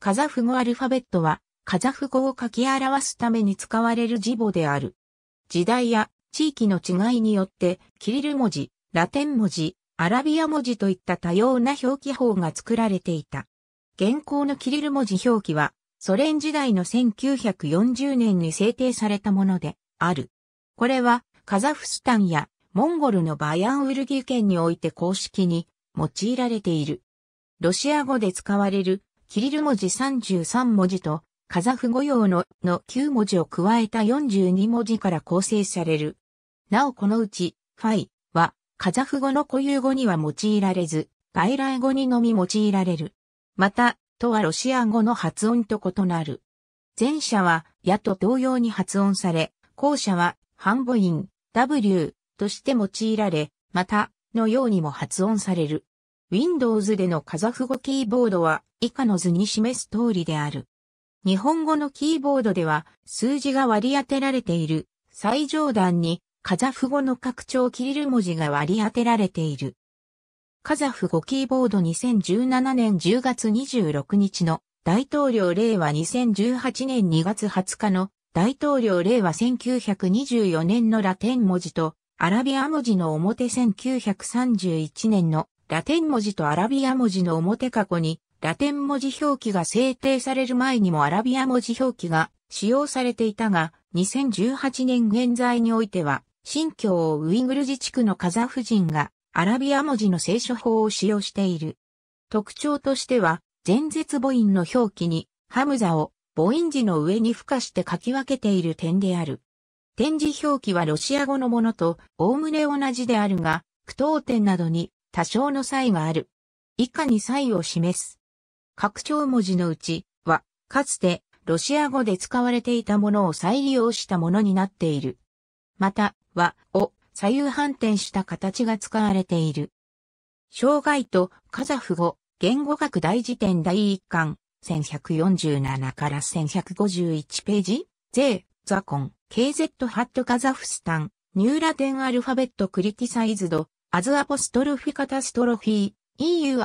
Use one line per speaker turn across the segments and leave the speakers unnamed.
カザフ語アルファベットは、カザフ語を書き表すために使われる字母である。時代や地域の違いによって、キリル文字、ラテン文字、アラビア文字といった多様な表記法が作られていた。現行のキリル文字表記は、ソ連時代の1940年に制定されたものである。これは、カザフスタンやモンゴルのバヤンウルギ県において公式に用いられている。ロシア語で使われるキリル文字33文字と、カザフ語用のの9文字を加えた42文字から構成される。なおこのうち、ファイは、カザフ語の固有語には用いられず、外来語にのみ用いられる。また、とはロシア語の発音と異なる。前者は、やと同様に発音され、後者は、ボ母音、W として用いられ、また、のようにも発音される。Windows でのカザフ語キーボードは以下の図に示す通りである。日本語のキーボードでは数字が割り当てられている最上段にカザフ語の拡張キリル文字が割り当てられている。カザフ語キーボード2017年10月26日の大統領令和2018年2月20日の大統領令和1924年のラテン文字とアラビア文字の表1931年のラテン文字とアラビア文字の表過去に、ラテン文字表記が制定される前にもアラビア文字表記が使用されていたが、2018年現在においては、新疆ウイグル自治区のカザフ人がアラビア文字の聖書法を使用している。特徴としては、前絶母音の表記にハムザを母音字の上に付加して書き分けている点である。点字表記はロシア語のものと概ね同じであるが、句読点などに多少の差異がある。以下に差異を示す。拡張文字のうちは、かつてロシア語で使われていたものを再利用したものになっている。また、は、を左右反転した形が使われている。障害とカザフ語、言語学大辞典第1巻、1147から1151ページ、税、ザコン、KZ ハットカザフスタン、ニューラテンアルファベットクリティサイズド、アズアポストロフィカタストロフィー、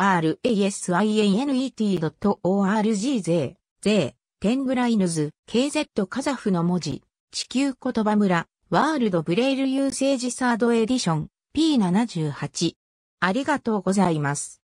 eurasianet.org 税、税、テングライヌズ、KZ カザフの文字、地球言葉村、ワールドブレイルユーセージサードエディション、P78。ありがとうございます。